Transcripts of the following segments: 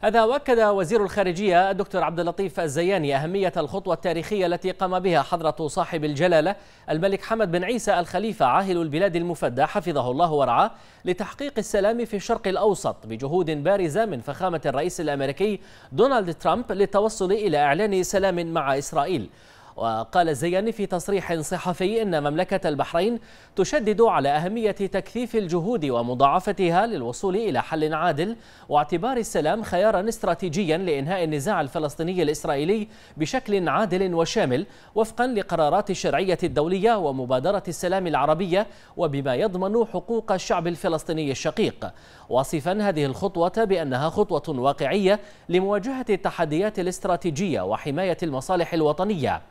هذا واكد وزير الخارجيه الدكتور عبد اللطيف الزياني اهميه الخطوه التاريخيه التي قام بها حضره صاحب الجلاله الملك حمد بن عيسى الخليفه عاهل البلاد المفدى حفظه الله ورعاه لتحقيق السلام في الشرق الاوسط بجهود بارزه من فخامه الرئيس الامريكي دونالد ترامب للتوصل الى اعلان سلام مع اسرائيل وقال الزياني في تصريح صحفي إن مملكة البحرين تشدد على أهمية تكثيف الجهود ومضاعفتها للوصول إلى حل عادل واعتبار السلام خيارا استراتيجيا لإنهاء النزاع الفلسطيني الإسرائيلي بشكل عادل وشامل وفقا لقرارات الشرعية الدولية ومبادرة السلام العربية وبما يضمن حقوق الشعب الفلسطيني الشقيق واصفا هذه الخطوة بأنها خطوة واقعية لمواجهة التحديات الاستراتيجية وحماية المصالح الوطنية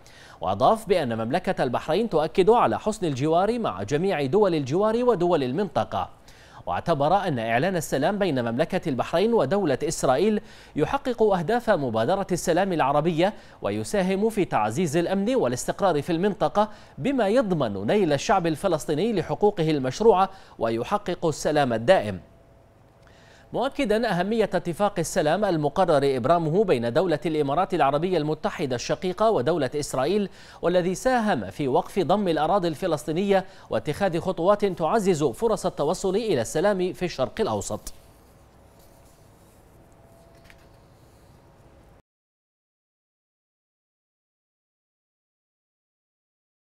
وأضاف بأن مملكة البحرين تؤكد على حسن الجوار مع جميع دول الجوار ودول المنطقة واعتبر أن إعلان السلام بين مملكة البحرين ودولة إسرائيل يحقق أهداف مبادرة السلام العربية ويساهم في تعزيز الأمن والاستقرار في المنطقة بما يضمن نيل الشعب الفلسطيني لحقوقه المشروعة ويحقق السلام الدائم مؤكدا أهمية اتفاق السلام المقرر إبرامه بين دولة الإمارات العربية المتحدة الشقيقة ودولة إسرائيل والذي ساهم في وقف ضم الأراضي الفلسطينية واتخاذ خطوات تعزز فرص التوصل إلى السلام في الشرق الأوسط